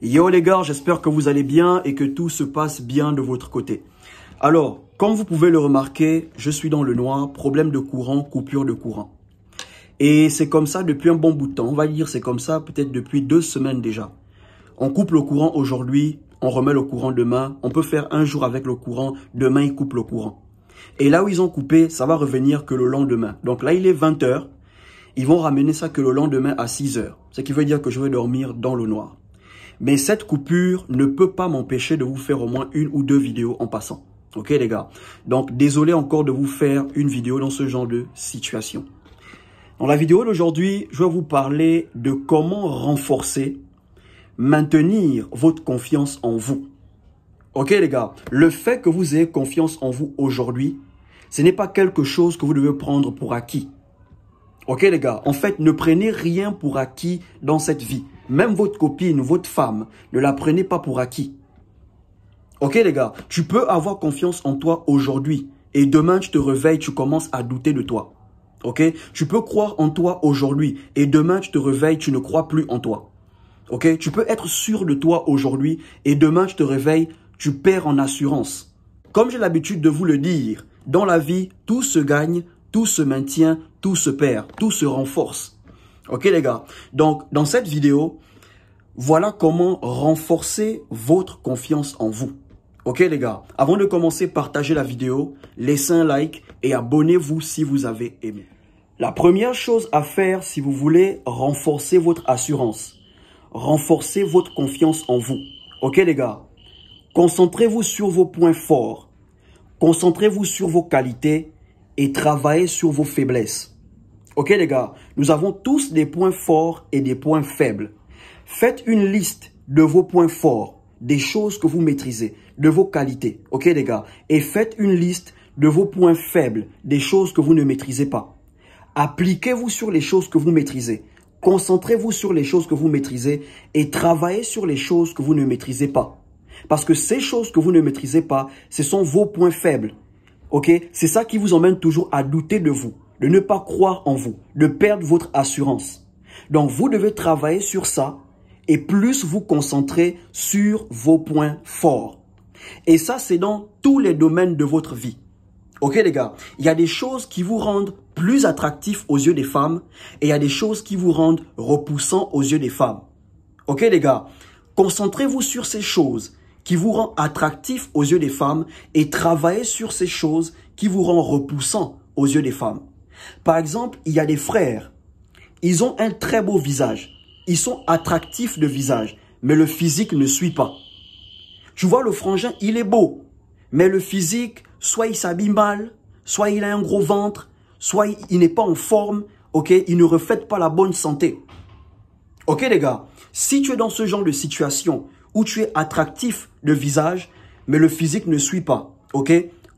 Yo oh les gars, j'espère que vous allez bien et que tout se passe bien de votre côté. Alors, comme vous pouvez le remarquer, je suis dans le noir, problème de courant, coupure de courant. Et c'est comme ça depuis un bon bout de temps, on va dire c'est comme ça peut-être depuis deux semaines déjà. On coupe le courant aujourd'hui, on remet le courant demain, on peut faire un jour avec le courant, demain ils coupent le courant. Et là où ils ont coupé, ça va revenir que le lendemain. Donc là il est 20h, ils vont ramener ça que le lendemain à 6h, ce qui veut dire que je vais dormir dans le noir. Mais cette coupure ne peut pas m'empêcher de vous faire au moins une ou deux vidéos en passant. Ok les gars Donc désolé encore de vous faire une vidéo dans ce genre de situation. Dans la vidéo d'aujourd'hui, je vais vous parler de comment renforcer, maintenir votre confiance en vous. Ok les gars, le fait que vous ayez confiance en vous aujourd'hui, ce n'est pas quelque chose que vous devez prendre pour acquis. Ok les gars, en fait, ne prenez rien pour acquis dans cette vie. Même votre copine, votre femme, ne la prenez pas pour acquis. Ok les gars, tu peux avoir confiance en toi aujourd'hui et demain je te réveilles, tu commences à douter de toi. Ok Tu peux croire en toi aujourd'hui et demain je te réveilles, tu ne crois plus en toi. Ok Tu peux être sûr de toi aujourd'hui et demain je te réveille, tu perds en assurance. Comme j'ai l'habitude de vous le dire, dans la vie, tout se gagne, tout se maintient, tout se perd, tout se renforce. Ok les gars Donc dans cette vidéo, voilà comment renforcer votre confiance en vous. Ok les gars, avant de commencer, partagez la vidéo, laissez un like et abonnez-vous si vous avez aimé. La première chose à faire si vous voulez renforcer votre assurance, renforcer votre confiance en vous. Ok les gars, concentrez-vous sur vos points forts, concentrez-vous sur vos qualités et travaillez sur vos faiblesses. Ok les gars, nous avons tous des points forts et des points faibles. Faites une liste de vos points forts, des choses que vous maîtrisez, de vos qualités, ok les gars Et faites une liste de vos points faibles, des choses que vous ne maîtrisez pas. Appliquez-vous sur les choses que vous maîtrisez. Concentrez-vous sur les choses que vous maîtrisez et travaillez sur les choses que vous ne maîtrisez pas. Parce que ces choses que vous ne maîtrisez pas, ce sont vos points faibles. Ok C'est ça qui vous emmène toujours à douter de vous, de ne pas croire en vous, de perdre votre assurance. Donc vous devez travailler sur ça et plus vous concentrez sur vos points forts. Et ça, c'est dans tous les domaines de votre vie. Ok les gars, il y a des choses qui vous rendent plus attractif aux yeux des femmes et il y a des choses qui vous rendent repoussant aux yeux des femmes. Ok les gars, concentrez-vous sur ces choses qui vous rendent attractif aux yeux des femmes et travaillez sur ces choses qui vous rendent repoussant aux yeux des femmes. Par exemple, il y a des frères, ils ont un très beau visage, ils sont attractifs de visage, mais le physique ne suit pas. Tu vois, le frangin, il est beau, mais le physique, soit il s'habille mal, soit il a un gros ventre, soit il n'est pas en forme, ok, il ne reflète pas la bonne santé. Ok les gars, si tu es dans ce genre de situation où tu es attractif de visage, mais le physique ne suit pas, ok,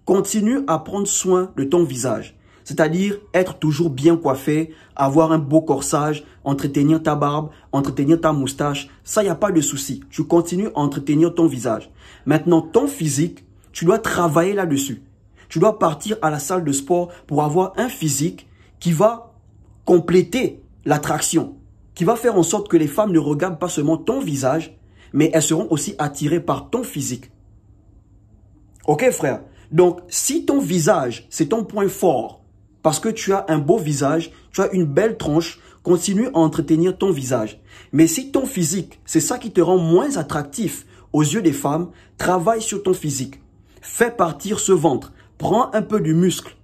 continue à prendre soin de ton visage. C'est-à-dire être toujours bien coiffé, avoir un beau corsage, entretenir ta barbe, entretenir ta moustache. Ça, il n'y a pas de souci. Tu continues à entretenir ton visage. Maintenant, ton physique, tu dois travailler là-dessus. Tu dois partir à la salle de sport pour avoir un physique qui va compléter l'attraction, qui va faire en sorte que les femmes ne regardent pas seulement ton visage, mais elles seront aussi attirées par ton physique. Ok frère Donc, si ton visage, c'est ton point fort, parce que tu as un beau visage, tu as une belle tranche, continue à entretenir ton visage. Mais si ton physique, c'est ça qui te rend moins attractif aux yeux des femmes, travaille sur ton physique. Fais partir ce ventre. Prends un peu du muscle.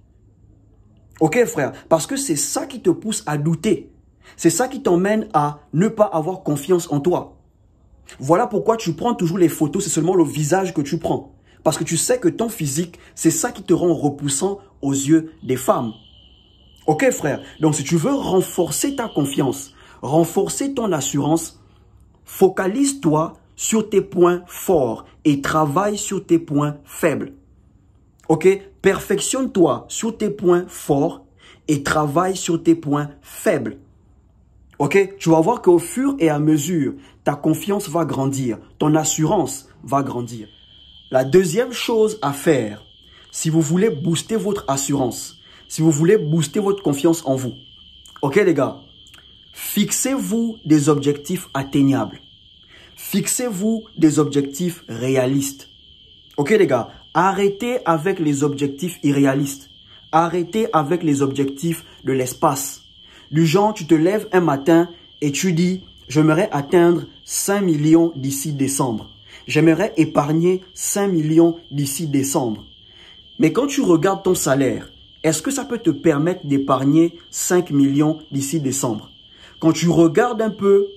Ok frère, parce que c'est ça qui te pousse à douter. C'est ça qui t'emmène à ne pas avoir confiance en toi. Voilà pourquoi tu prends toujours les photos, c'est seulement le visage que tu prends. Parce que tu sais que ton physique, c'est ça qui te rend repoussant aux yeux des femmes. Ok frère, donc si tu veux renforcer ta confiance, renforcer ton assurance, focalise-toi sur tes points forts et travaille sur tes points faibles. Ok Perfectionne-toi sur tes points forts et travaille sur tes points faibles. Ok Tu vas voir qu'au fur et à mesure, ta confiance va grandir, ton assurance va grandir. La deuxième chose à faire, si vous voulez booster votre assurance, si vous voulez booster votre confiance en vous. Ok les gars, fixez-vous des objectifs atteignables. Fixez-vous des objectifs réalistes. Ok les gars, arrêtez avec les objectifs irréalistes. Arrêtez avec les objectifs de l'espace. Du genre, tu te lèves un matin et tu dis, j'aimerais atteindre 5 millions d'ici décembre. J'aimerais épargner 5 millions d'ici décembre. Mais quand tu regardes ton salaire, est-ce que ça peut te permettre d'épargner 5 millions d'ici décembre Quand tu regardes un peu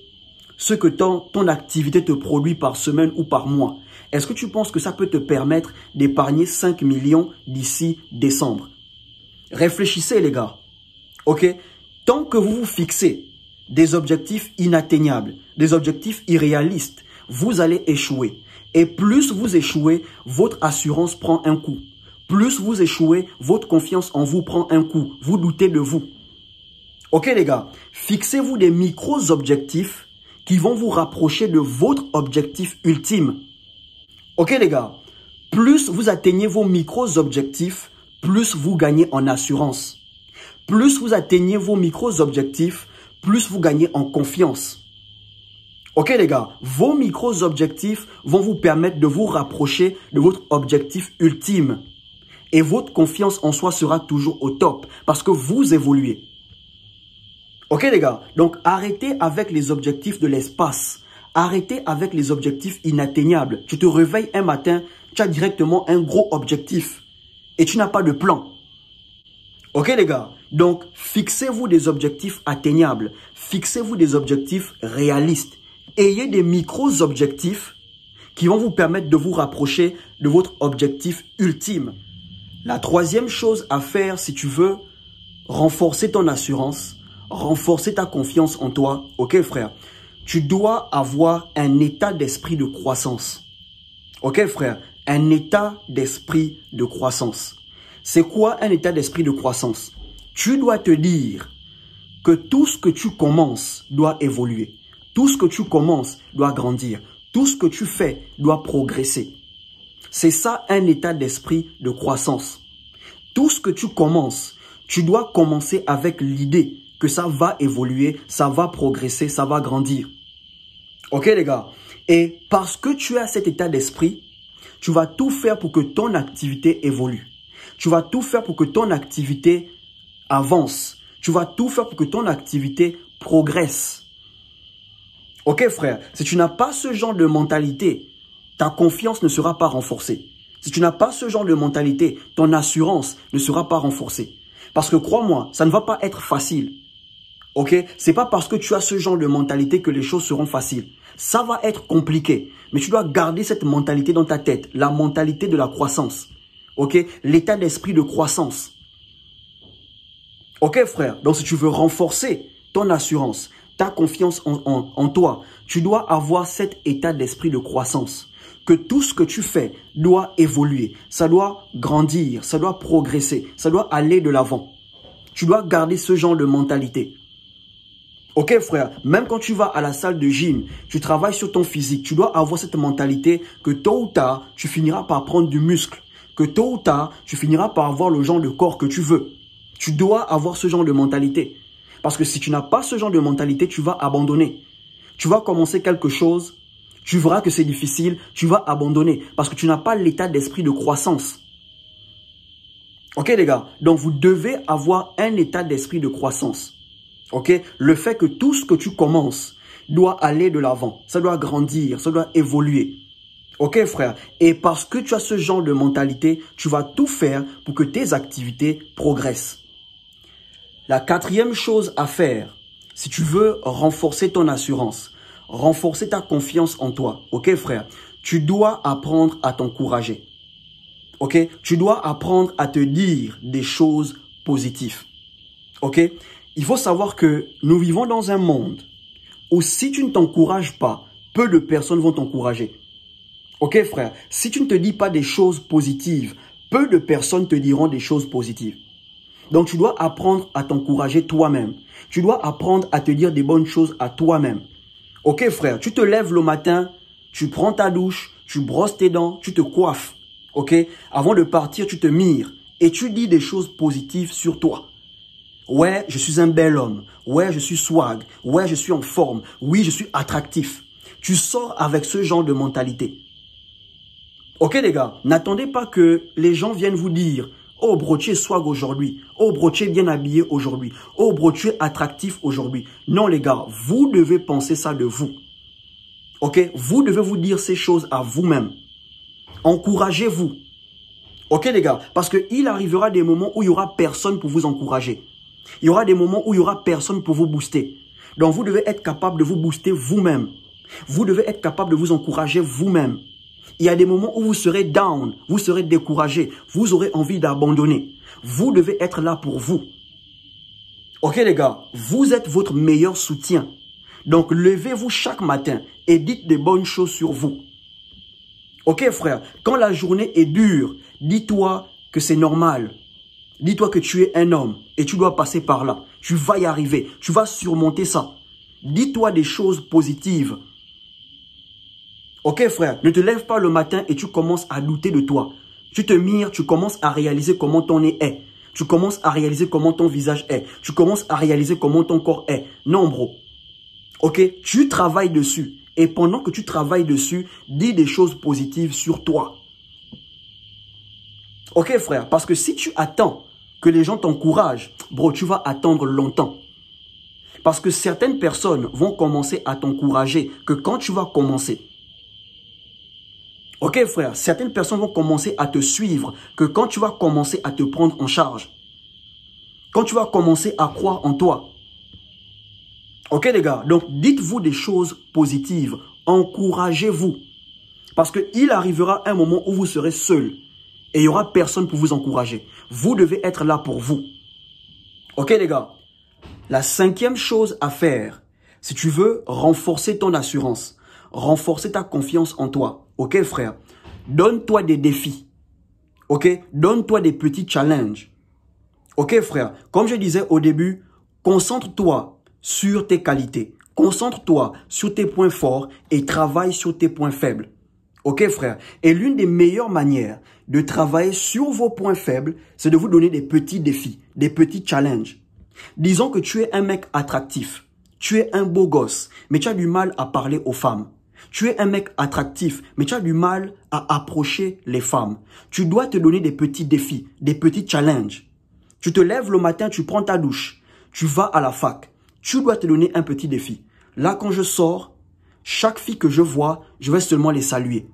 ce que ton, ton activité te produit par semaine ou par mois, est-ce que tu penses que ça peut te permettre d'épargner 5 millions d'ici décembre Réfléchissez les gars. OK Tant que vous vous fixez des objectifs inatteignables, des objectifs irréalistes, vous allez échouer. Et plus vous échouez, votre assurance prend un coup. Plus vous échouez, votre confiance en vous prend un coup. Vous doutez de vous. Ok les gars, fixez-vous des micros objectifs qui vont vous rapprocher de votre objectif ultime. Ok les gars, plus vous atteignez vos micros objectifs, plus vous gagnez en assurance. Plus vous atteignez vos micros objectifs, plus vous gagnez en confiance. Ok les gars, vos micros objectifs vont vous permettre de vous rapprocher de votre objectif ultime. Et votre confiance en soi sera toujours au top parce que vous évoluez. Ok les gars, donc arrêtez avec les objectifs de l'espace. Arrêtez avec les objectifs inatteignables. Tu te réveilles un matin, tu as directement un gros objectif et tu n'as pas de plan. Ok les gars, donc fixez-vous des objectifs atteignables, fixez-vous des objectifs réalistes. Ayez des micro-objectifs qui vont vous permettre de vous rapprocher de votre objectif ultime. La troisième chose à faire si tu veux renforcer ton assurance, renforcer ta confiance en toi, ok frère, tu dois avoir un état d'esprit de croissance. Ok frère, un état d'esprit de croissance. C'est quoi un état d'esprit de croissance Tu dois te dire que tout ce que tu commences doit évoluer. Tout ce que tu commences doit grandir. Tout ce que tu fais doit progresser. C'est ça un état d'esprit de croissance. Tout ce que tu commences, tu dois commencer avec l'idée que ça va évoluer, ça va progresser, ça va grandir. Ok les gars Et parce que tu as cet état d'esprit, tu vas tout faire pour que ton activité évolue. Tu vas tout faire pour que ton activité avance. Tu vas tout faire pour que ton activité progresse. Ok frère, si tu n'as pas ce genre de mentalité, ta confiance ne sera pas renforcée. Si tu n'as pas ce genre de mentalité, ton assurance ne sera pas renforcée. Parce que crois-moi, ça ne va pas être facile. Ok C'est pas parce que tu as ce genre de mentalité que les choses seront faciles. Ça va être compliqué, mais tu dois garder cette mentalité dans ta tête, la mentalité de la croissance. Ok L'état d'esprit de croissance. Ok frère Donc si tu veux renforcer ton assurance, ta confiance en toi, tu dois avoir cet état d'esprit de croissance que tout ce que tu fais doit évoluer, ça doit grandir, ça doit progresser, ça doit aller de l'avant. Tu dois garder ce genre de mentalité. Ok frère, même quand tu vas à la salle de gym, tu travailles sur ton physique, tu dois avoir cette mentalité que tôt ou tard, tu finiras par prendre du muscle, que tôt ou tard, tu finiras par avoir le genre de corps que tu veux. Tu dois avoir ce genre de mentalité. Parce que si tu n'as pas ce genre de mentalité, tu vas abandonner. Tu vas commencer quelque chose tu verras que c'est difficile, tu vas abandonner parce que tu n'as pas l'état d'esprit de croissance. Ok les gars, donc vous devez avoir un état d'esprit de croissance. Ok, le fait que tout ce que tu commences doit aller de l'avant, ça doit grandir, ça doit évoluer. Ok frère, et parce que tu as ce genre de mentalité, tu vas tout faire pour que tes activités progressent. La quatrième chose à faire, si tu veux renforcer ton assurance, renforcer ta confiance en toi. Ok, frère Tu dois apprendre à t'encourager. Ok Tu dois apprendre à te dire des choses positives. Ok Il faut savoir que nous vivons dans un monde où si tu ne t'encourages pas, peu de personnes vont t'encourager. Ok, frère Si tu ne te dis pas des choses positives, peu de personnes te diront des choses positives. Donc tu dois apprendre à t'encourager toi-même. Tu dois apprendre à te dire des bonnes choses à toi-même. Ok frère, tu te lèves le matin, tu prends ta douche, tu brosses tes dents, tu te coiffes. Ok Avant de partir, tu te mires et tu dis des choses positives sur toi. Ouais, je suis un bel homme. Ouais, je suis swag. Ouais, je suis en forme. Oui, je suis attractif. Tu sors avec ce genre de mentalité. Ok les gars, n'attendez pas que les gens viennent vous dire Oh brotier swag aujourd'hui. Oh brochet bien habillé aujourd'hui. Oh brochet attractif aujourd'hui. Non les gars, vous devez penser ça de vous. Ok Vous devez vous dire ces choses à vous-même. Encouragez-vous. Ok les gars Parce qu'il arrivera des moments où il y aura personne pour vous encourager. Il y aura des moments où il y aura personne pour vous booster. Donc vous devez être capable de vous booster vous-même. Vous devez être capable de vous encourager vous-même. Il y a des moments où vous serez down, vous serez découragé, vous aurez envie d'abandonner. Vous devez être là pour vous. Ok les gars, vous êtes votre meilleur soutien. Donc levez-vous chaque matin et dites des bonnes choses sur vous. Ok frère, quand la journée est dure, dis-toi que c'est normal. Dis-toi que tu es un homme et tu dois passer par là. Tu vas y arriver, tu vas surmonter ça. Dis-toi des choses positives. Ok frère, ne te lève pas le matin et tu commences à douter de toi. Tu te mires, tu commences à réaliser comment ton nez est. Tu commences à réaliser comment ton visage est. Tu commences à réaliser comment ton corps est. Non bro. Ok, tu travailles dessus. Et pendant que tu travailles dessus, dis des choses positives sur toi. Ok frère, parce que si tu attends que les gens t'encouragent, bro, tu vas attendre longtemps. Parce que certaines personnes vont commencer à t'encourager que quand tu vas commencer. Ok frère, certaines personnes vont commencer à te suivre que quand tu vas commencer à te prendre en charge, quand tu vas commencer à croire en toi. Ok les gars, donc dites-vous des choses positives, encouragez-vous. Parce qu'il arrivera un moment où vous serez seul et il n'y aura personne pour vous encourager. Vous devez être là pour vous. Ok les gars, la cinquième chose à faire, si tu veux renforcer ton assurance, renforcer ta confiance en toi, Ok, frère Donne-toi des défis. Ok Donne-toi des petits challenges. Ok, frère Comme je disais au début, concentre-toi sur tes qualités. Concentre-toi sur tes points forts et travaille sur tes points faibles. Ok, frère Et l'une des meilleures manières de travailler sur vos points faibles, c'est de vous donner des petits défis, des petits challenges. Disons que tu es un mec attractif. Tu es un beau gosse, mais tu as du mal à parler aux femmes. Tu es un mec attractif, mais tu as du mal à approcher les femmes. Tu dois te donner des petits défis, des petits challenges. Tu te lèves le matin, tu prends ta douche, tu vas à la fac. Tu dois te donner un petit défi. Là, quand je sors, chaque fille que je vois, je vais seulement les saluer.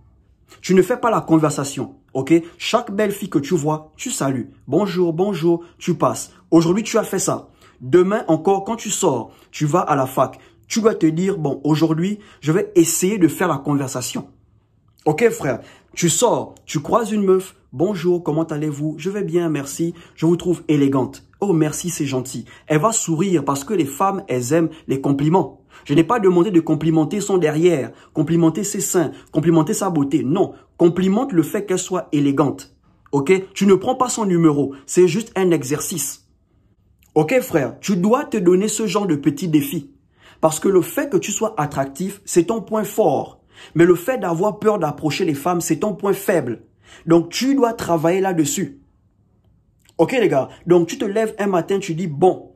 Tu ne fais pas la conversation, ok Chaque belle fille que tu vois, tu salues. Bonjour, bonjour, tu passes. Aujourd'hui, tu as fait ça. Demain encore, quand tu sors, tu vas à la fac, tu dois te dire, bon, aujourd'hui, je vais essayer de faire la conversation. Ok, frère, tu sors, tu croises une meuf, bonjour, comment allez-vous Je vais bien, merci, je vous trouve élégante. Oh, merci, c'est gentil. Elle va sourire parce que les femmes, elles aiment les compliments. Je n'ai pas demandé de complimenter son derrière, complimenter ses seins, complimenter sa beauté. Non, complimente le fait qu'elle soit élégante. Ok Tu ne prends pas son numéro, c'est juste un exercice. Ok frère, tu dois te donner ce genre de petit défi. Parce que le fait que tu sois attractif, c'est ton point fort. Mais le fait d'avoir peur d'approcher les femmes, c'est ton point faible. Donc tu dois travailler là-dessus. Ok les gars, donc tu te lèves un matin, tu dis, bon,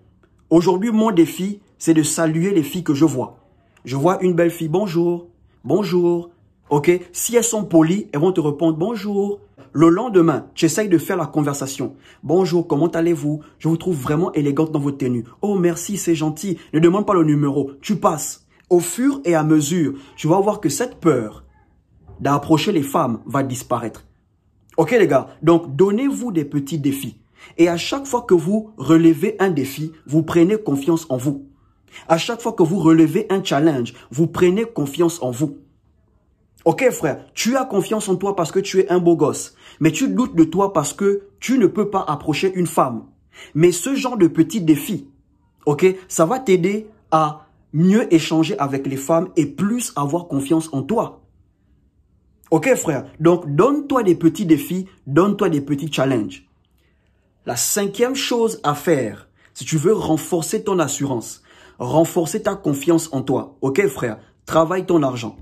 aujourd'hui mon défi, c'est de saluer les filles que je vois. Je vois une belle fille, bonjour, bonjour. Ok, si elles sont polies, elles vont te répondre bonjour, le lendemain, j'essaye de faire la conversation. Bonjour, comment allez-vous Je vous trouve vraiment élégante dans votre tenue. Oh merci, c'est gentil. Ne demande pas le numéro, tu passes. Au fur et à mesure, tu vas voir que cette peur d'approcher les femmes va disparaître. Ok les gars, donc donnez-vous des petits défis. Et à chaque fois que vous relevez un défi, vous prenez confiance en vous. À chaque fois que vous relevez un challenge, vous prenez confiance en vous. Ok frère, tu as confiance en toi parce que tu es un beau gosse, mais tu doutes de toi parce que tu ne peux pas approcher une femme. Mais ce genre de petits défis, ok, ça va t'aider à mieux échanger avec les femmes et plus avoir confiance en toi. Ok frère, donc donne-toi des petits défis, donne-toi des petits challenges. La cinquième chose à faire, si tu veux renforcer ton assurance, renforcer ta confiance en toi, ok frère, travaille ton argent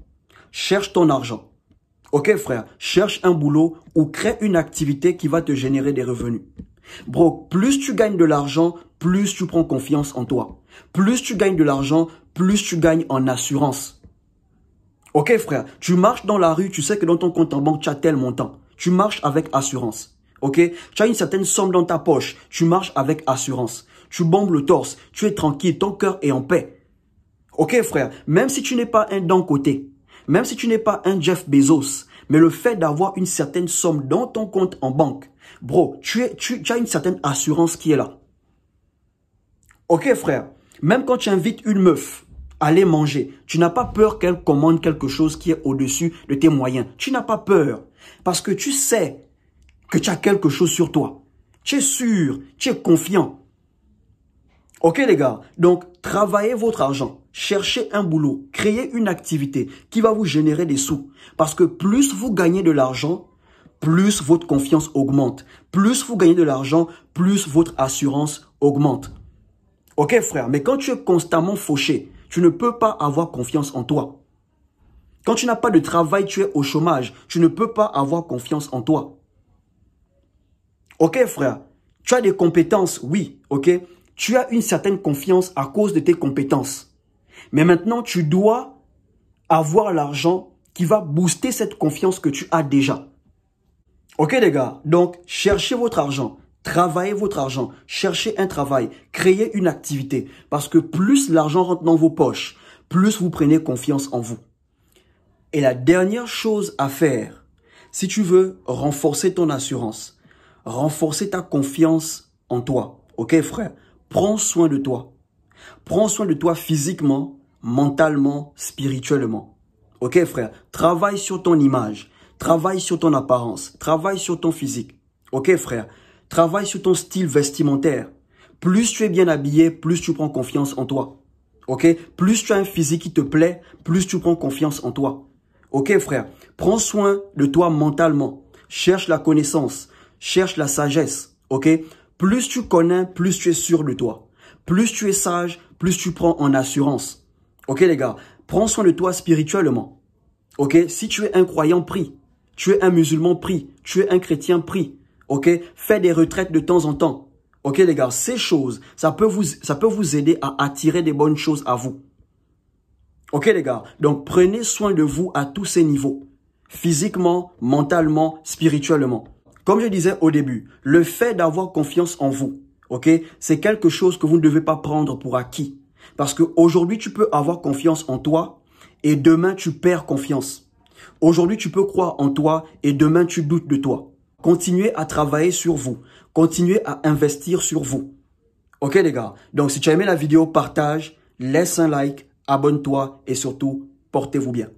cherche ton argent. Ok frère, cherche un boulot ou crée une activité qui va te générer des revenus. Bro, plus tu gagnes de l'argent, plus tu prends confiance en toi. Plus tu gagnes de l'argent, plus tu gagnes en assurance. Ok frère, tu marches dans la rue, tu sais que dans ton compte en banque, tu as tel montant. Tu marches avec assurance. Ok Tu as une certaine somme dans ta poche, tu marches avec assurance. Tu bombes le torse, tu es tranquille, ton cœur est en paix. Ok frère, même si tu n'es pas un d'un côté, même si tu n'es pas un Jeff Bezos, mais le fait d'avoir une certaine somme dans ton compte en banque, bro, tu, as une certaine assurance qui est là. Ok frère, même quand tu invites une meuf, à aller manger. Tu n'as pas peur qu'elle commande quelque chose qui est au-dessus de tes moyens. Tu n'as pas peur parce que tu sais que tu as quelque chose sur toi. Tu es sûr, tu es confiant. Ok les gars, donc travaillez votre argent cherchez un boulot, créez une activité qui va vous générer des sous. Parce que plus vous gagnez de l'argent, plus votre confiance augmente. Plus vous gagnez de l'argent, plus votre assurance augmente. Ok frère, mais quand tu es constamment fauché, tu ne peux pas avoir confiance en toi. Quand tu n'as pas de travail, tu es au chômage. Tu ne peux pas avoir confiance en toi. Ok frère, tu as des compétences, oui, ok. Tu as une certaine confiance à cause de tes compétences. Mais maintenant, tu dois avoir l'argent qui va booster cette confiance que tu as déjà. Ok les gars, donc cherchez votre argent, travaillez votre argent, cherchez un travail, créez une activité. Parce que plus l'argent rentre dans vos poches, plus vous prenez confiance en vous. Et la dernière chose à faire, si tu veux renforcer ton assurance, renforcer ta confiance en toi, ok frère, prends soin de toi. Prends soin de toi physiquement, mentalement, spirituellement. Ok frère, travaille sur ton image, travaille sur ton apparence, travaille sur ton physique. Ok frère, travaille sur ton style vestimentaire. Plus tu es bien habillé, plus tu prends confiance en toi. Ok Plus tu as un physique qui te plaît, plus tu prends confiance en toi. Ok frère, prends soin de toi mentalement. Cherche la connaissance, cherche la sagesse. Ok Plus tu connais, plus tu es sûr de toi. Plus tu es sage, plus tu prends en assurance. Ok les gars, prends soin de toi spirituellement. Ok, si tu es un croyant, prie. Tu es un musulman, prie. Tu es un chrétien, prie. Ok, fais des retraites de temps en temps. Ok les gars, ces choses, ça peut vous, ça peut vous aider à attirer des bonnes choses à vous. Ok les gars, donc prenez soin de vous à tous ces niveaux. Physiquement, mentalement, spirituellement. Comme je disais au début, le fait d'avoir confiance en vous, Ok, c'est quelque chose que vous ne devez pas prendre pour acquis, parce que aujourd'hui tu peux avoir confiance en toi et demain tu perds confiance. Aujourd'hui tu peux croire en toi et demain tu doutes de toi. Continuez à travailler sur vous, continuez à investir sur vous. Ok les gars, donc si tu as aimé la vidéo, partage, laisse un like, abonne-toi et surtout portez-vous bien.